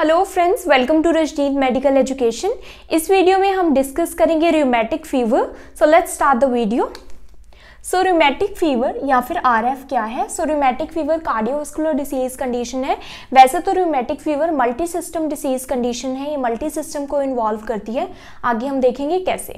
Hello friends welcome to Rajneet medical education इस video में हम डिस्कस करेंगे rheumatic fever so let's start the video so rheumatic fever या फिर एफ क्या है so rheumatic fever cardiovascular disease condition है वैसे तो rheumatic fever multi system disease condition है ये मल्टी सिस्टम को इन्वॉल्व करती है आगे हम देखेंगे कैसे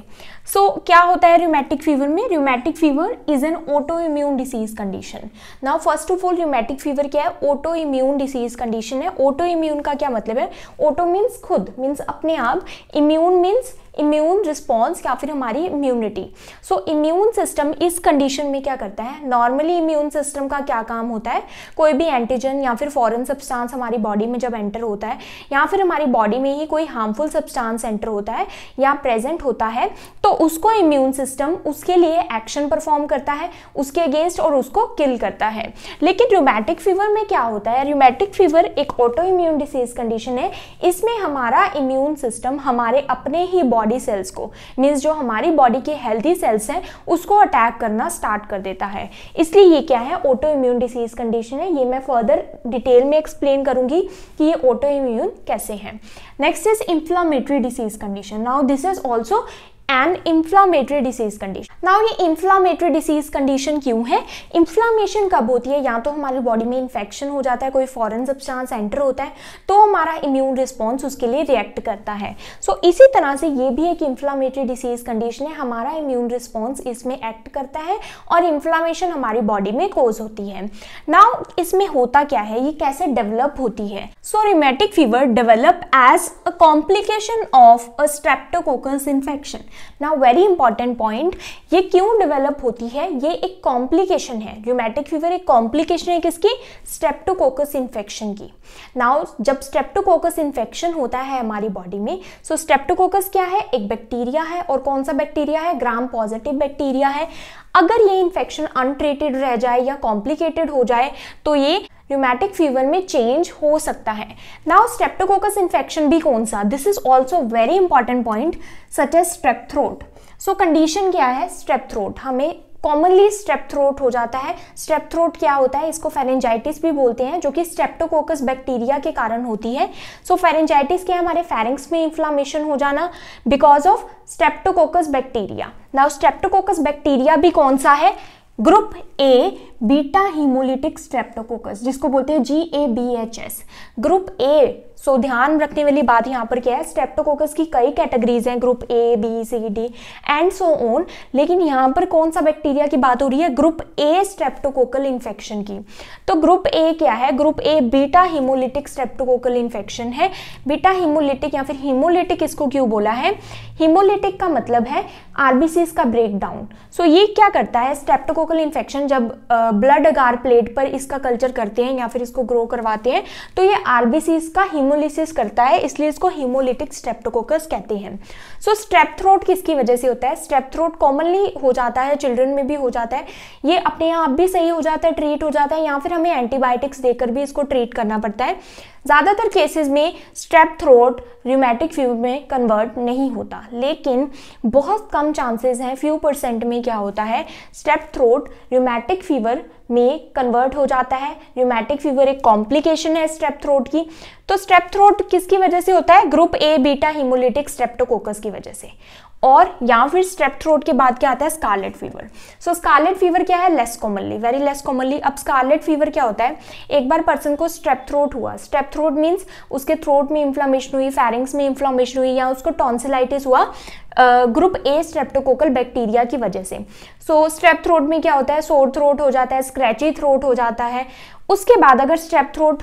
सो so, क्या होता है रोमेटिक फीवर में rheumatic fever is an auto immune disease condition now first of all rheumatic fever क्या है ऑटो इम्यून डिसीज कंडीशन है ऑटो इम्यून का क्या मतलब है ऑटो मीन्स खुद मीन्स अपने आप इम्यून मीन्स इम्यून रिस्पॉन्स या फिर हमारी इम्यूनिटी सो इम्यून सिस्टम इस कंडीशन में क्या करता है नॉर्मली इम्यून सिस्टम का क्या काम होता है कोई भी एंटीजन या फिर फॉरन सब्सटेंस हमारी बॉडी में जब एंटर होता है या फिर हमारी बॉडी में ही कोई हार्मफुल सब्सटेंस एंटर होता है या प्रेजेंट होता है तो उसको इम्यून सिस्टम उसके लिए एक्शन परफॉर्म करता है उसके अगेंस्ट और उसको किल करता है लेकिन रोमैटिक फीवर में क्या होता है र्यूमेटिक फीवर एक ऑटो इम्यून डिसीज कंडीशन है इसमें हमारा इम्यून सिस्टम हमारे अपने ही बॉडी बॉडी सेल्स को मीन्स जो हमारी बॉडी के हेल्थी सेल्स हैं उसको अटैक करना स्टार्ट कर देता है इसलिए ये क्या है ऑटो इम्यून डिसीज कंडीशन है ये मैं फर्दर डिटेल में एक्सप्लेन करूंगी कि ये ऑटो इम्यून कैसे हैं next is inflammatory disease condition now this is also and inflammatory disease condition now ये इन्फ्लामेटरी डिसीज कंडीशन क्यों है इन्फ्लामेशन कब होती है या तो हमारी बॉडी में इन्फेक्शन हो जाता है कोई फॉरन सब्सटेंस एंटर होता है तो हमारा इम्यून रिस्पॉन्स उसके लिए रिएक्ट करता है सो so, इसी तरह से ये भी एक इन्फ्लामेटरी डिसीज कंडीशन है हमारा इम्यून रिस्पॉन्स इसमें एक्ट करता है और इन्फ्लामेशन हमारी बॉडी में कोज होती है नाउ इसमें होता क्या है ये कैसे डेवलप होती है so rheumatic fever develop as a complication of a streptococcus infection now very important point ये क्यों डेवलप होती है ये एक कॉम्प्लिकेशन है र्यूमेटिक फीवर एक कॉम्प्लिकेशन है किसकी स्टेप्टोकोकस इन्फेक्शन की नाउ जब स्टेप्टोकोकस इन्फेक्शन होता है हमारी बॉडी में सो so स्टेप्टोकोकस क्या है एक बैक्टीरिया है और कौन सा बैक्टीरिया है ग्राम पॉजिटिव बैक्टीरिया है अगर ये इन्फेक्शन अनट्रीटेड रह जाए या कॉम्प्लिकेटेड हो जाए तो ये न्यूमैटिक फीवर में चेंज हो सकता है नाउ स्ट्रेप्टोकोकस इन्फेक्शन भी कौन सा this is also very important point such as strep throat so condition क्या है स्ट्रेप थ्रोट हमें कॉमनली स्ट्रेप थ्रोट हो जाता है स्ट्रेप थ्रोट क्या होता है इसको फेरेंजाइटिस भी बोलते हैं जो कि स्ट्रेप्टोकोकस बैक्टीरिया के कारण होती है सो फेरेंजाइटिस के हमारे फेरेंग्स में इंफ्लामेशन हो जाना because of streptococcus bacteria now streptococcus bacteria भी कौन सा है group A beta haemolytic streptococcus जिसको बोलते हैं G A B H S group A so ध्यान रखने वाली बात यहाँ पर क्या है स्ट्रेप्टोकोकस की कई कैटेगरीज हैं group A B C D and so on लेकिन यहाँ पर कौन सा बैक्टीरिया की बात हो रही है ग्रुप ए स्ट्रेप्टोकोकल इन्फेक्शन की तो ग्रुप ए क्या है group A beta haemolytic streptococcal infection है बीटा हीमोलिटिक या फिर हीमोलिटिक इसको क्यों बोला है हीमोलिटिक का मतलब है आरबीसीज का ब्रेकडाउन सो so, ये क्या करता है स्ट्रेप्टोकोकल इन्फेक्शन जब ब्लड अगार प्लेट पर इसका कल्चर करते हैं या फिर इसको ग्रो करवाते हैं तो ये आरबीसी का हीमोलिसिस करता है इसलिए इसको हीमोलिटिक स्ट्रेप्टोकोकस कहते हैं सो स्ट्रेप थ्रोट किसकी वजह से होता है स्ट्रेप थ्रोट कॉमनली हो जाता है चिल्ड्रन में भी हो जाता है ये अपने आप भी सही हो जाता है ट्रीट हो जाता है या फिर हमें एंटीबायोटिक्स देकर भी इसको ट्रीट करना पड़ता है ज़्यादातर केसेस में स्ट्रेप थ्रोट र्यूमेटिक फ्यू में कन्वर्ट नहीं होता लेकिन बहुत कम चांसेस हैं फ्यू परसेंट में क्या होता है स्ट्रेप थ्रोट र्यूमेटिक फीवर में कन्वर्ट हो जाता है न्यूमैटिक फीवर एक कॉम्प्लिकेशन है स्ट्रेप थ्रोट की तो स्ट्रेप थ्रोट किसकी वजह से होता है group A beta haemolytic streptococcus की वजह से और या फिर स्ट्रेप थ्रोट के बाद क्या आता है scarlet fever so scarlet fever क्या है less commonly very less commonly अब स्कारलेट फीवर क्या होता है एक बार पर्सन को स्ट्रेप थ्रोट हुआ स्ट्रेप थ्रोट मीन्स उसके थ्रोट में इन्फ्लामेशन हुई फैरिंग्स में इन्फ्लामेशन हुई या उसको टॉन्सिलाइटिस हुआ ग्रुप ए स्ट्रेप्टोकोकल बैक्टीरिया की वजह से सो स्ट्रेप थ्रोट में क्या होता है सोर थ्रोट हो जाता है स्क्रैची थ्रोट हो जाता है उसके बाद अगर स्ट्रेप थ्रोट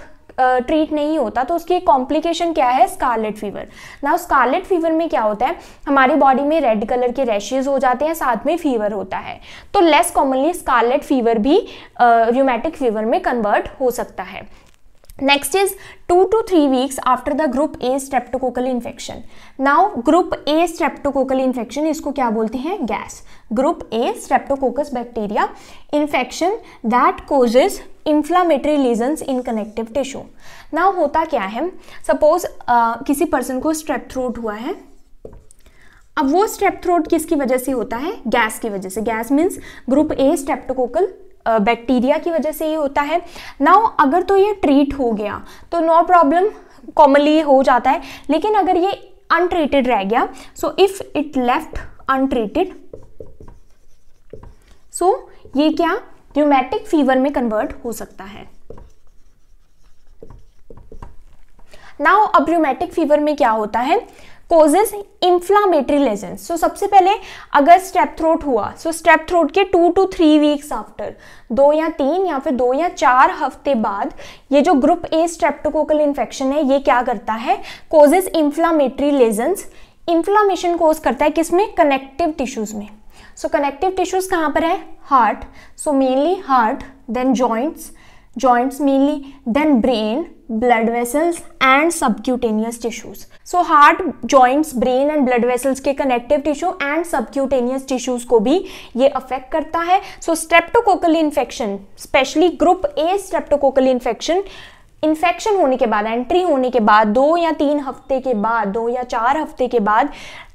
ट्रीट नहीं होता तो उसकी कॉम्प्लिकेशन क्या है स्कारलेट फीवर ना स्कारलेट फीवर में क्या होता है हमारी बॉडी में रेड कलर के रैशेज हो जाते हैं साथ में फीवर होता है तो लेस कॉमनली स्कारलेट फीवर भी र्यूमेटिक फीवर में कन्वर्ट हो सकता है next is two to three weeks after the group A streptococcal infection now group A streptococcal infection इसको क्या बोलते हैं GAS group A streptococcus bacteria infection that causes inflammatory lesions in connective tissue now होता क्या है suppose uh, किसी person को strep throat हुआ है अब वो स्ट्रेप थ्रोट किसकी वजह से होता है गैस की वजह से GAS means group A streptococcal bacteria की वजह से ये होता है नाउ अगर तो ये ट्रीट हो गया तो नो प्रॉब्लम कॉमनली हो जाता है लेकिन अगर ये अनट्रीटेड रह गया so if it left untreated so ये क्या न्यूमेटिक फीवर में कन्वर्ट हो सकता है नाउ अब न्यूमेटिक फीवर में क्या होता है कोजेस इंफ्लामेटरी लेजेंस सो सबसे पहले अगर स्टेप थ्रोट हुआ सो स्टेप थ्रोट के two to three weeks after दो या तीन या फिर दो या चार हफ्ते बाद ये जो ग्रुप ए स्ट्रेप्टोकोकल इन्फेक्शन है ये क्या करता है causes inflammatory lesions inflammation cause करता है किसमें कनेक्टिव टिश्यूज़ में सो कनेक्टिव टिश्यूज़ कहाँ पर है heart so mainly heart then joints joints mainly, then brain, blood vessels and subcutaneous tissues. So heart, joints, brain and blood vessels ke connective tissue and subcutaneous tissues ko bhi ye affect karta hai So streptococcal infection, specially group A streptococcal infection infection होने के बाद entry होने के बाद दो या तीन हफ्ते के बाद दो या चार हफ्ते के बाद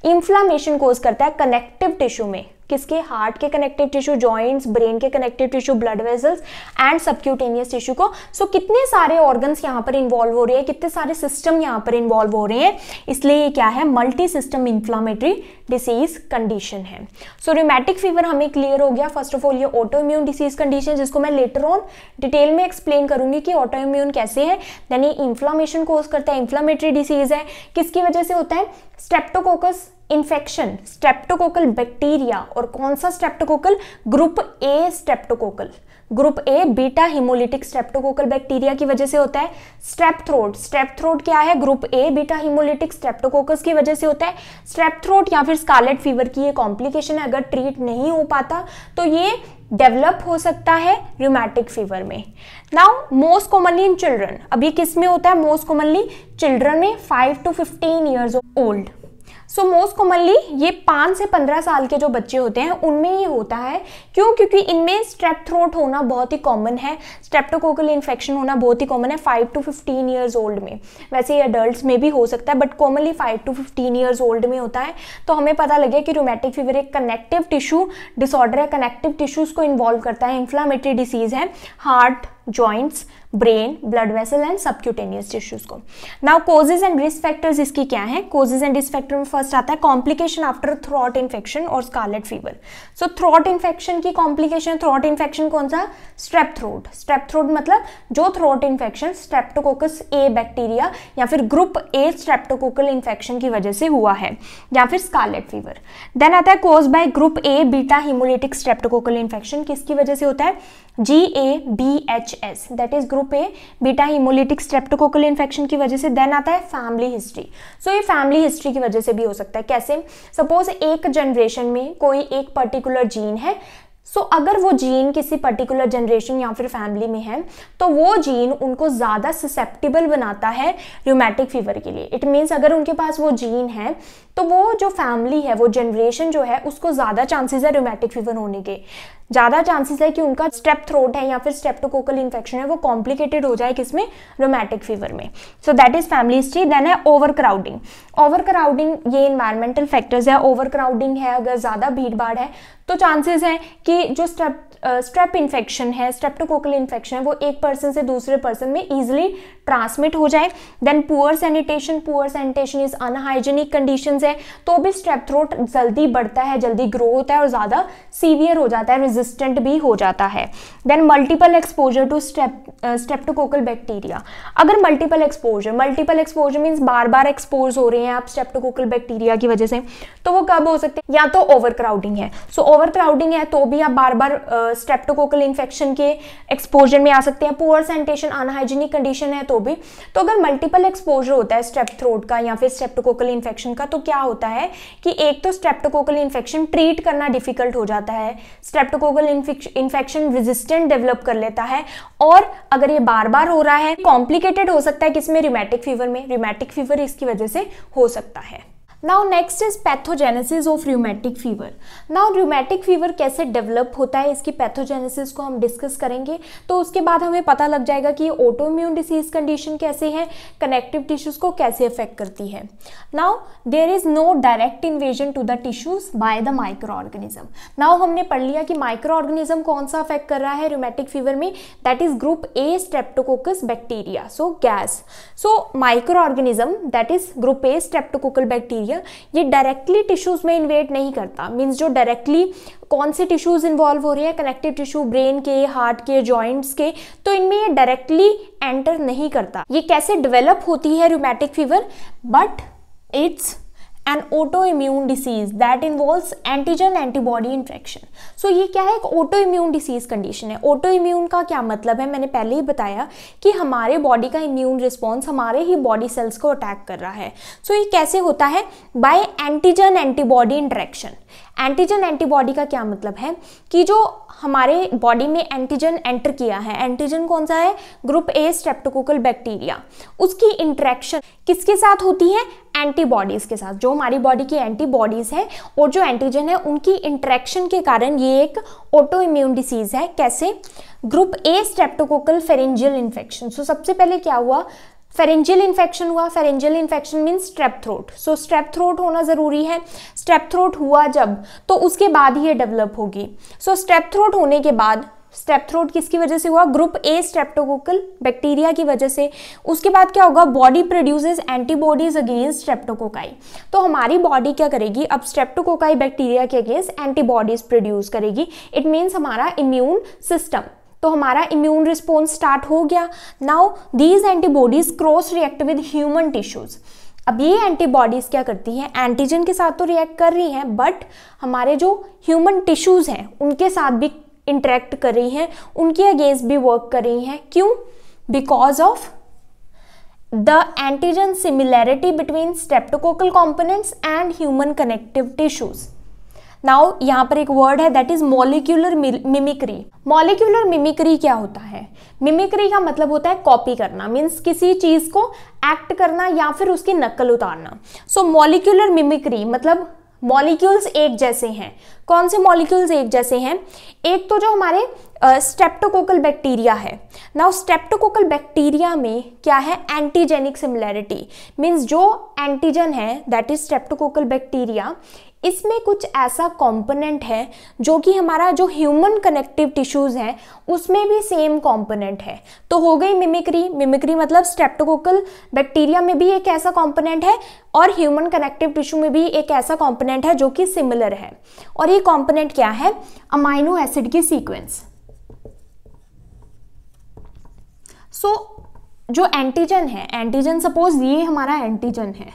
इन्फ्लामेशन कोज करता है कनेक्टिव टिश्यू में किसके हार्ट के कनेक्टिव टिश्यू जॉइंट्स ब्रेन के connective tissue blood vessels and subcutaneous tissue को सो so, कितने सारे ऑर्गन्स यहाँ पर इन्वॉल्व हो रहे हैं कितने सारे सिस्टम यहाँ पर इन्वॉल्व हो रहे हैं इसलिए ये क्या है multi multisystem inflammatory disease condition है सो रोमैटिक फीवर हमें क्लियर हो गया फर्स्ट ऑफ ऑल ये ऑटो इम्यून डिसीज कंडीशन जिसको मैं लेटर ऑन डिटेल में एक्सप्लेन करूंगी कि ऑटो इम्यून कैसे है देन ये इन्फ्लामेशन कोज करता है इन्फ्लामेटरी डिसीज है किसकी वजह से होता है स्ट्रेप्टोकोकस इन्फेक्शन स्ट्रेप्टोकोकल बैक्टीरिया और कौन सा streptococcal group A streptococcal group A beta haemolytic streptococcal bacteria की वजह से होता है स्ट्रेप थ्रोट स्ट्रेप थ्रोट क्या है group A beta haemolytic streptococcus की वजह से होता है स्ट्रेप थ्रोट या फिर स्कारलेट फीवर की ये कॉम्प्लिकेशन है अगर ट्रीट नहीं हो पाता तो ये डेवलप हो सकता है रोमैटिक फीवर में now most commonly in children अब ये किस में होता है मोस्ट कॉमनली चिल्ड्रन में five to fifteen years old so most commonly ये पाँच से पंद्रह साल के जो बच्चे होते हैं उनमें ही होता है क्यों क्योंकि इनमें स्ट्रेप थ्रोट होना बहुत ही कॉमन है स्ट्रेप्टोकोकल इन्फेक्शन होना बहुत ही कॉमन है five to fifteen years old में वैसे ये अडल्ट में भी हो सकता है but commonly five to fifteen years old में होता है तो हमें पता लगे कि रोमैटिक फीवर एक कनेक्टिव टिश्यू डिसऑर्डर है कनेक्टिव टिश्यूज़ को इन्वॉल्व करता है इन्फ्लामेटरी डिसीज़ है heart joints brain blood vessel and subcutaneous tissues को now causes and risk factors इसकी क्या है कोजेज एंड रिस्क फैक्टर में फर्स्ट आता है कॉम्प्लिकेशन आफ्टर थ्रॉट इन्फेक्शन और scarlet fever so throat infection की कॉम्प्लिकेशन थ्रॉट इन्फेक्शन कौन सा स्ट्रेप थ्रोट स्ट्रेप थ्रोट मतलब जो throat infection streptococcus A bacteria या फिर ग्रुप ए स्ट्रेप्टोकोकल इन्फेक्शन की वजह से हुआ है या फिर स्कारलेट फीवर देन आता है cause by group A beta haemolytic streptococcal infection किसकी वजह से होता है G A B H S that is group A beta haemolytic streptococcal infection की वजह से देन आता है फैमिली हिस्ट्री सो ये फैमिली हिस्ट्री की वजह से भी हो सकता है कैसे सपोज एक जनरेशन में कोई एक पर्टिकुलर जीन है सो so, अगर वो जीन किसी पर्टिकुलर जनरेशन या फिर फैमिली में है तो वो जीन उनको ज़्यादा ससेप्टिबल बनाता है र्यूमैटिक फीवर के लिए इट मीन्स अगर उनके पास वो जीन है तो वो जो फैमिली है वो जनरेशन जो है उसको ज़्यादा चांसेस है र्यूमैटिक फीवर होने के ज़्यादा चांसेस है कि उनका स्टेप थ्रोट है या फिर स्टेप्टोकोकल इन्फेक्शन है वो कॉम्प्लिकेटेड हो जाए किसमें रोमैटिक फीवर में so that is family history then है ओवर क्राउडिंग ओवर क्राउडिंग ये इन्वायरमेंटल फैक्टर्स है ओवर क्राउडिंग है अगर ज़्यादा भीड़ भाड़ है तो चांसेस हैं कि जो स्टेप स्ट्रेप इन्फेक्शन है स्ट्रेप्टोकोकल इन्फेक्शन है वो एक पर्सन से दूसरे पर्सन में ईजिली ट्रांसमिट हो जाए then poor sanitation poor sanitation is unhygienic condition है तो भी स्ट्रेप थ्रोट जल्दी बढ़ता है जल्दी ग्रो होता है और ज़्यादा सीवियर हो जाता है रेजिस्टेंट भी हो जाता है then multiple exposure to strep streptococcal bacteria अगर multiple exposure multiple exposure means बार बार एक्सपोज हो रहे हैं आप स्टेप्टोकोकल बैक्टीरिया की वजह से तो वो कब हो सकते हैं या तो ओवर क्राउडिंग है सो ओवर क्राउडिंग है तो भी आप बार बार स्टेप्टोकोकल uh, इन्फेक्शन के एक्सपोजर में आ सकते हैं पुअर सैनिटेशन अनहाइजीनिक कंडीशन है तो भी तो अगर मल्टीपल एक्सपोजर होता है स्टेप थ्रोट का या फिर स्टेप्टोकोकल इन्फेक्शन का तो क्या होता है कि एक तो स्टेप्टोकोकल इन्फेक्शन ट्रीट करना डिफिकल्ट हो जाता है streptococcal mucosal infection resistant develop कर लेता है और अगर ये बार बार हो रहा है कॉम्प्लिकेटेड हो सकता है किसमें रिमेटिक फीवर में रिमेटिक फीवर इसकी वजह से हो सकता है now next is pathogenesis of rheumatic fever now rheumatic fever कैसे डेवलप होता है इसकी पैथोजेनेसिस को हम डिस्कस करेंगे तो उसके बाद हमें पता लग जाएगा कि ऑटोम्यून डिसीज कंडीशन कैसे है कनेक्टिव टिश्यूज़ को कैसे अफेक्ट करती है now there is no direct invasion to the tissues by the microorganism now हमने पढ़ लिया कि माइक्रो ऑर्गेनिज्म कौन सा अफेक्ट कर रहा है रोमेटिक फीवर में that is group A streptococcus bacteria so GAS so microorganism that is group A streptococcal bacteria है ये डायरेक्टली टिश्यूज़ में इन्वेट नहीं करता मीन्स जो डायरेक्टली कौन से टिश्यूज़ इन्वॉल्व हो रहे हैं कनेक्टिव टिश्यू ब्रेन के हार्ट के जॉइंट्स के तो इनमें ये डायरेक्टली एंटर नहीं करता ये कैसे डेवलप होती है rheumatic fever but it's an immune disease that involves antigen antibody interaction so ये क्या है एक ऑटो इम्यून डिसीज कंडीशन है ऑटो इम्यून का क्या मतलब है मैंने पहले ही बताया कि हमारे बॉडी का इम्यून रिस्पॉन्स हमारे ही बॉडी सेल्स को अटैक कर रहा है सो so ये कैसे होता है by antigen antibody interaction antigen antibody का क्या मतलब है कि जो हमारे बॉडी में एंटीजन एंटर किया है एंटीजन कौन सा है ग्रुप ए स्ट्रेप्टोकोकल बैक्टीरिया उसकी इंट्रैक्शन किसके साथ होती है एंटीबॉडीज़ के साथ जो हमारी बॉडी की एंटीबॉडीज़ हैं और जो एंटीजन है उनकी इंट्रैक्शन के कारण ये एक ऑटो इम्यून डिसीज़ है कैसे group A streptococcal pharyngeal infection so सबसे पहले क्या हुआ फेरेंजियल इन्फेक्शन हुआ pharyngeal infection means strep throat so strep throat होना ज़रूरी है स्ट्रेप थ्रोट हुआ जब तो उसके बाद ही ये डेवलप होगी सो स्ट्रेप थ्रोट होने के बाद स्टेप थ्रोट किसकी वजह से हुआ ग्रुप ए स्ट्रेप्टोकोकल बैक्टीरिया की वजह से उसके बाद क्या होगा body produces antibodies against streptococci तो हमारी बॉडी क्या करेगी अब स्ट्रेप्टोकोकाई बैक्टीरिया के अगेंस्ट एंटीबॉडीज प्रोड्यूस करेगी इट मीन्स हमारा इम्यून सिस्टम तो हमारा इम्यून रिस्पॉन्स स्टार्ट हो गया now these antibodies cross react with human tissues अब ये एंटीबॉडीज़ क्या करती हैं एंटीजन के साथ तो रिएक्ट कर रही हैं बट हमारे जो ह्यूमन टिश्यूज़ हैं उनके साथ भी इंटरेक्ट कर रही हैं उनके अगेंस्ट भी वर्क कर रही हैं क्यों because of the antigen similarity between streptococcal components and human connective tissues now यहाँ पर एक वर्ड है that is molecular mimicry molecular mimicry क्या होता है मिमिक्री का मतलब होता है कॉपी करना मीन्स किसी चीज को एक्ट करना या फिर उसकी नकल उतारना सो मॉलिक्यूलर मिमिक्री मतलब मॉलिक्यूल्स एक जैसे हैं कौन से मॉलिक्यूल्स एक जैसे हैं एक तो जो हमारे स्ट्रेप्टोकोकल बैक्टीरिया है नाउ स्ट्रेप्टोकोकल बैक्टीरिया में क्या है एंटीजेनिक सिमिलैरिटी मीन्स जो एंटीजन है दैट इज स्ट्रेप्टोकोकल बैक्टीरिया इसमें कुछ ऐसा कंपोनेंट है जो कि हमारा जो ह्यूमन कनेक्टिव टिश्यूज़ हैं उसमें भी सेम कंपोनेंट है तो हो गई मिमिक्री मिमिक्री मतलब स्ट्रेप्टोकोकल बैक्टीरिया में भी एक ऐसा कंपोनेंट है और ह्यूमन कनेक्टिव टिश्यू में भी एक ऐसा कंपोनेंट है जो कि सिमिलर है और ये कंपोनेंट क्या है अमाइनो एसिड की सीक्वेंस सो so, जो एंटीजन है एंटीजन सपोज ये हमारा एंटीजन है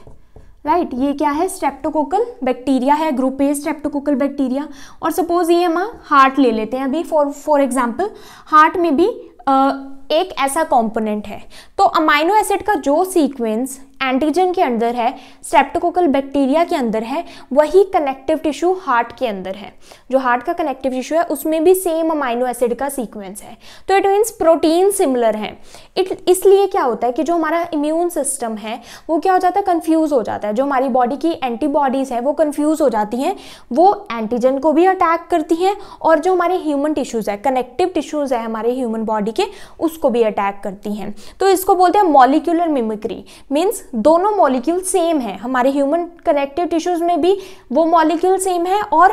राइट right, ये क्या है स्ट्रेप्टोकोकल बैक्टीरिया है ग्रुप ए स्ट्रेप्टोकोकल बैक्टीरिया और सपोज ये हम हार्ट ले लेते हैं अभी फॉर फॉर एग्जांपल हार्ट में भी आ, एक ऐसा कंपोनेंट है तो अमाइनो एसिड का जो सीक्वेंस एंटीजन के अंदर है स्ट्रेप्टोकोकल बैक्टीरिया के अंदर है वही कनेक्टिव टिश्यू हार्ट के अंदर है जो हार्ट का कनेक्टिव टिश्यू है उसमें भी सेम अमाइनो एसिड का सीक्वेंस है तो इट मीन्स प्रोटीन सिमिलर है इट इसलिए क्या होता है कि जो हमारा इम्यून सिस्टम है वो क्या हो जाता है कन्फ्यूज़ हो जाता है जो हमारी बॉडी की एंटीबॉडीज़ है वो कन्फ्यूज़ हो जाती हैं वो एंटीजन को भी अटैक करती हैं और जो हमारे ह्यूमन टिश्यूज़ है कनेक्टिव टिश्यूज़ है हमारे ह्यूमन बॉडी के उसको भी अटैक करती हैं तो इसको बोलते हैं मॉलिक्यूलर मिमिक्री मीन्स दोनों मॉलिक्यूल सेम है हमारे ह्यूमन कनेक्टिव टिश्यूज में भी वो मॉलिक्यूल सेम है और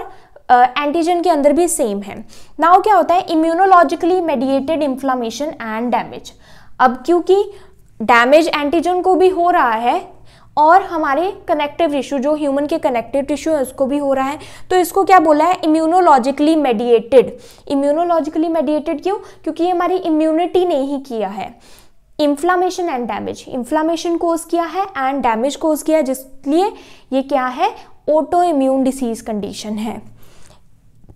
एंटीजन uh, के अंदर भी सेम है नाउ क्या होता है immunologically mediated inflammation and damage अब क्योंकि डैमेज एंटीजन को भी हो रहा है और हमारे कनेक्टिव टिश्यू जो ह्यूमन के कनेक्टिव टिश्यू है उसको भी हो रहा है तो इसको क्या बोला है इम्यूनोलॉजिकली मेडिएटेड इम्यूनोलॉजिकली मेडिएटेड क्यों क्योंकि ये हमारी इम्यूनिटी ने ही किया है inflammation and damage inflammation cause किया है एंड डैमेज कोज किया है जिसलिए ये क्या है ऑटो इम्यून डिसीज कंडीशन है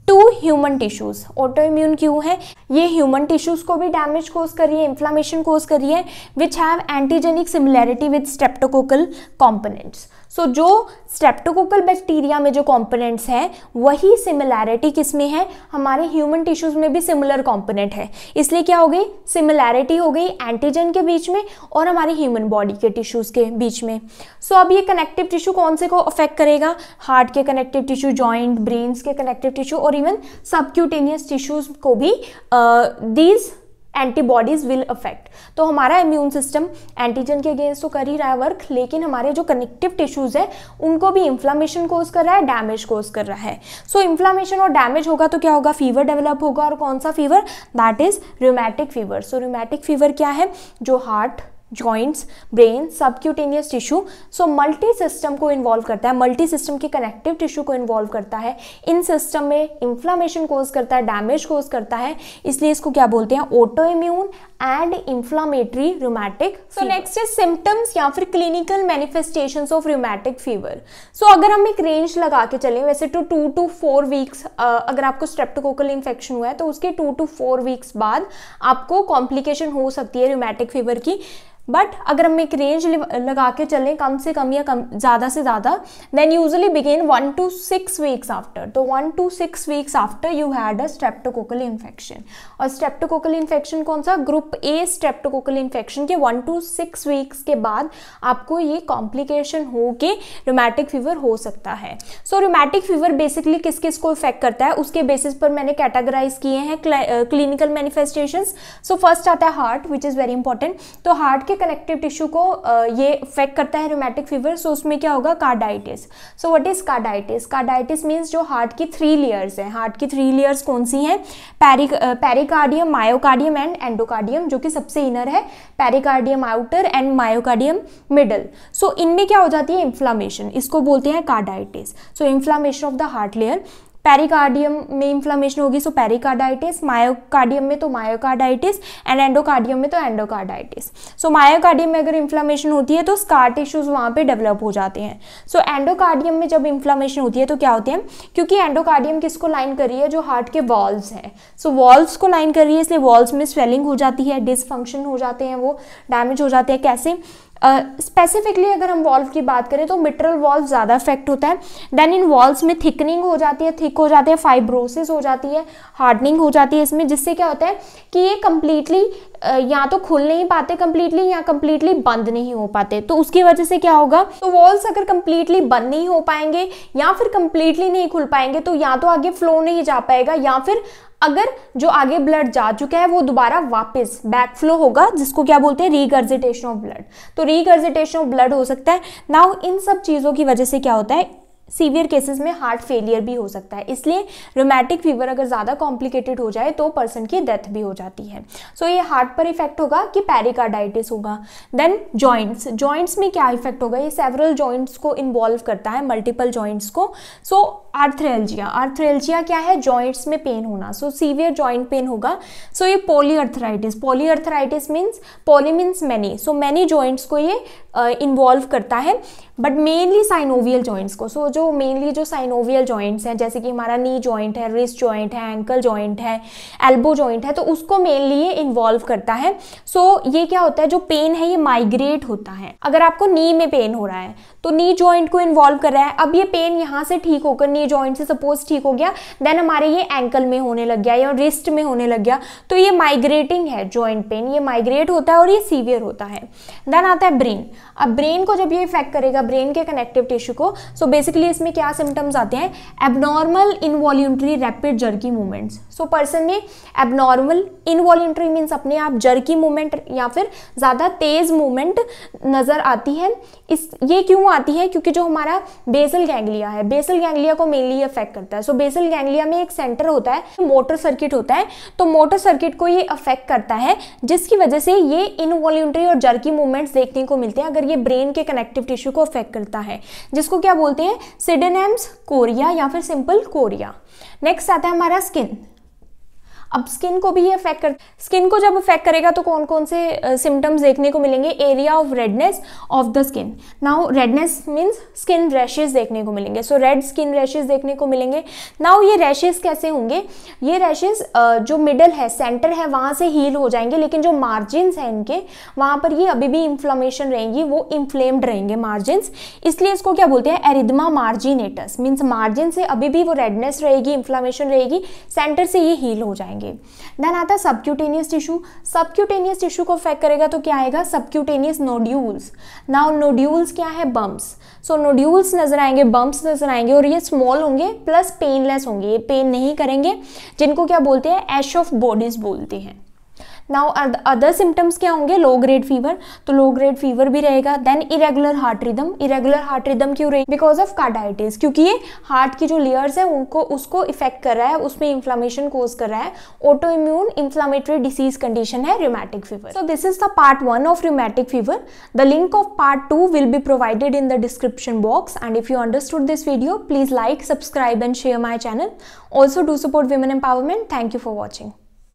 to human tissues auto immune क्यों है ये ह्यूमन टिश्यूज को भी डैमेज कोज करिए इन्फ्लामेशन कोज करिए which have antigenic similarity with streptococcal components so so, जो स्ट्रेप्टोकोकल बैक्टीरिया में जो कॉम्पोनेंट्स हैं वही सिमिलैरिटी किस में है हमारे ह्यूमन टिश्यूज़ में भी सिमिलर कॉम्पोनेंट है इसलिए क्या हो गई सिमिलैरिटी हो गई एंटीजन के बीच में और हमारे ह्यूमन बॉडी के टिश्यूज़ के बीच में सो so, अब ये कनेक्टिव टिश्यू कौन से को अफेक्ट करेगा हार्ट के कनेक्टिव टिश्यू जॉइंट ब्रेन्स के कनेक्टिव टिश्यू और इवन सबक्यूटेनियस टिश्यूज़ को भी these uh, antibodies will affect तो हमारा इम्यून सिस्टम एंटीजन के अगेंस्ट तो कर ही रहा है वर्क लेकिन हमारे जो कनेक्टिव टिश्यूज़ है उनको भी इन्फ्लामेशन कोज कर रहा है डैमेज कोज कर रहा है सो so, इन्फ्लामेशन और डैमेज होगा तो क्या होगा फीवर डेवलप होगा और कौन सा fever that is rheumatic fever so rheumatic fever क्या है जो heart joints brain subcutaneous tissue so multi system को इन्वॉल्व करता है मल्टी सिस्टम के कनेक्टिव टिश्यू को इन्वॉल्व करता है इन सिस्टम में इन्फ्लामेशन कोज करता है डैमेज कोज करता है इसलिए इसको क्या बोलते हैं auto immune and inflammatory rheumatic so next is symptoms या फिर clinical manifestation of rheumatic fever so अगर हम एक रेंज लगा के चलें वैसे तो टू टू फोर वीक्स अगर आपको स्ट्रेप्टोकोकल इन्फेक्शन हुआ है तो उसके टू टू फोर वीक्स बाद आपको कॉम्प्लिकेशन हो सकती है रोमैटिक फीवर की बट अगर हम एक रेंज लगा के चलें कम से कम या कम ज़्यादा से ज़्यादा then usually begin one to six weeks after तो one to six weeks after you had a streptococcal infection और स्ट्रेप्टोकोकल इन्फेक्शन कौन सा ग्रुप ए स्ट्रेप्टोकोकल इन्फेक्शन के वन टू सिक्स वीक्स के बाद आपको ये कॉम्प्लिकेशन हो के रोमैटिक फीवर हो सकता है सो रोमैटिक फीवर बेसिकली किस किस को इफेक्ट करता है उसके बेसिस पर मैंने कैटेगराइज किए हैं क्लिनिकल मैनिफेस्टेशन सो फर्स्ट आता है heart which is very important तो हार्ट आपके कनेक्टिव टिश्यू को ये इफेक्ट करता है रोमैटिक फीवर सो उसमें क्या होगा carditis so what is carditis carditis means जो हार्ट की थ्री लेयर्स हैं हार्ट की थ्री लेयर्स कौन सी हैं peri pericardium myocardium and endocardium जो कि सबसे इनर है pericardium outer and myocardium middle so इनमें क्या हो जाती है इन्फ्लामेशन इसको बोलते हैं carditis so inflammation of the heart layer pericardium में इंफ्लामेशन होगी सो पेरिकार्डाइटिस मायोकार्डियम में तो मायोकार्डाइटिस एंड एंडोकार्डियम में तो एंडोकार्डाइटिस सो मायोकार्डियम में अगर इन्फ्लामेशन होती है तो स्कार टिश्यूज वहाँ पे डेवलप हो जाते हैं सो so, एंडोकार्डियम में जब इन्फ्लामेशन होती है तो क्या होते हैं क्योंकि एंडोकार्डियम किसको लाइन कर रही है जो हार्ट के वॉल्व हैं सो so, वॉल्व्स को लाइन कर रही है इसलिए वॉल्स में स्वेलिंग हो जाती है डिसफंक्शन हो जाते हैं वो डैमेज हो जाते हैं कैसे स्पेसिफिकली uh, अगर हम वॉल्व की बात करें तो मिट्रल वॉल्व ज़्यादा इफेक्ट होता है देन इन वॉल्स में थिकनिंग हो जाती है थिक हो जाते हैं फाइब्रोसिस हो जाती है हार्डनिंग हो जाती है इसमें जिससे क्या होता है कि ये कम्प्लीटली या तो खुल नहीं पाते कंप्लीटली या कंप्लीटली बंद नहीं हो पाते तो उसकी वजह से क्या होगा तो वॉल्स अगर कम्प्लीटली बंद नहीं हो पाएंगे या फिर कंप्लीटली नहीं खुल पाएंगे तो या तो आगे फ्लो नहीं जा पाएगा या फिर अगर जो आगे ब्लड जा चुका है वो दोबारा वापस बैक फ्लो होगा जिसको क्या बोलते हैं रीगर्जिटेशन ऑफ ब्लड तो रीगर्जिटेशन ऑफ ब्लड हो सकता है नाउ इन सब चीज़ों की वजह से क्या होता है सीवियर केसेस में हार्ट फेलियर भी हो सकता है इसलिए रोमैटिक फीवर अगर ज़्यादा कॉम्प्लिकेटेड हो जाए तो पर्सन की डेथ भी हो जाती है सो so, ये हार्ट पर इफेक्ट होगा कि पेरिकार्डाइटिस होगा देन जॉइंट्स जॉइंट्स में क्या इफेक्ट होगा ये सेवरल जॉइंट्स को इन्वॉल्व करता है मल्टीपल जॉइंट्स को सो आर्थरेल्जिया आर्थरेल्जिया क्या है जॉइंट्स में पेन होना सो सीवियर जॉइंट पेन होगा सो so, ये polyarthritis polyarthritis means poly means many so many joints को ये इन्वॉल्व uh, करता है बट मेनली साइनोवियल जॉइंट्स को सो so, जो जो मेनली जो साइनोवियल जॉइंट्स हैं जैसे कि हमारा नी जॉइंट है रिस्ट जॉइंट है एंकल जॉइंट है एल्बो जॉइंट है तो उसको मेनली ये इन्वॉल्व करता है सो so, ये क्या होता है जो पेन है ये माइग्रेट होता है अगर आपको नी में पेन हो रहा है तो नी जॉइंट को इन्वॉल्व कर रहा है अब ये पेन यहाँ से ठीक होकर नी जॉइंट से सपोज ठीक हो गया देन हमारे ये एंकल में होने लग गया या रिस्ट में होने लग गया तो ये माइग्रेटिंग है जॉइंट पेन ये माइग्रेट होता है और ये सीवियर होता है देन आता है ब्रेन अब ब्रेन को जब ये इफेक्ट करेगा ब्रेन के कनेक्टिव टिश्यू को सो बेसिकली केस में क्या सिम्टम्स आते हैं abnormal involuntary rapid jerky movements so person में एबनॉर्मल इनवॉल्यूंट्री मीन्स अपने आप जर्की मूवमेंट या फिर ज़्यादा तेज़ मूवमेंट नज़र आती है इस ये क्यों आती है क्योंकि जो हमारा बेसल गैंगलिया है बेसल गैंगलिया को मेनली अफेक्ट करता है सो बेसल गैंगलिया में एक सेंटर होता है मोटर सर्किट होता है तो मोटर सर्किट को ये अफेक्ट करता है जिसकी वजह से ये इनवॉल्यूंट्री और जर्की मूवमेंट्स देखने को मिलते हैं अगर ये ब्रेन के कनेक्टिव टिश्यू को अफेक्ट करता है जिसको क्या बोलते हैं सिडेनेम्स कोरिया या फिर सिंपल कोरिया नेक्स्ट आता है हमारा स्किन अब स्किन को भी ये अफेक्ट कर स्किन को जब अफेक्ट करेगा तो कौन कौन से सिम्टम्स uh, देखने को मिलेंगे area of redness of the skin now redness means skin rashes देखने को मिलेंगे सो रेड स्किन रैशेज देखने को मिलेंगे नाउ ये रैशेज कैसे होंगे ये रैशेज uh, जो मिडल है सेंटर है वहाँ से हील हो जाएंगे लेकिन जो मार्जिन हैं इनके वहाँ पर ये अभी भी इन्फ्लामेशन रहेंगी वो इन्फ्लेम्ड रहेंगे मार्जिन इसलिए इसको क्या बोलते हैं एरिदमा मार्जिनेटस मीन्स मार्जिन से अभी भी वो रेडनेस रहेगी इन्फ्लामेशन रहेगी सेंटर से ये हील हो जाएंगे जाएंगे देन आता है सबक्यूटेनियस टिश्यू सबक्यूटेनियस टिश्यू को अफेक्ट करेगा तो क्या आएगा सबक्यूटेनियस नोड्यूल्स नाउ नोड्यूल्स क्या है बम्स सो नोड्यूल्स नजर आएंगे बम्स नजर आएंगे और ये स्मॉल होंगे प्लस पेनलेस होंगे ये पेन नहीं करेंगे जिनको क्या बोलते हैं एश ऑफ बॉडीज बोलते हैं नाउ अदर सिम्टम्स क्या होंगे लो ग्रेड फीवर तो लो ग्रेड फीवर भी रहेगा then irregular heart rhythm irregular heart rhythm क्यों रहेगी बिकॉज ऑफ कार्डाइटिस क्योंकि ये हार्ट की जो लेयर्स है उनको उसको इफेक्ट कर रहा है उसमें इन्फ्लामेशन कोज कर रहा है auto immune inflammatory disease condition है rheumatic fever so this is the part one of rheumatic fever the link of part two will be provided in the description box and if you understood this video please like subscribe and share my channel also do support women empowerment thank you for watching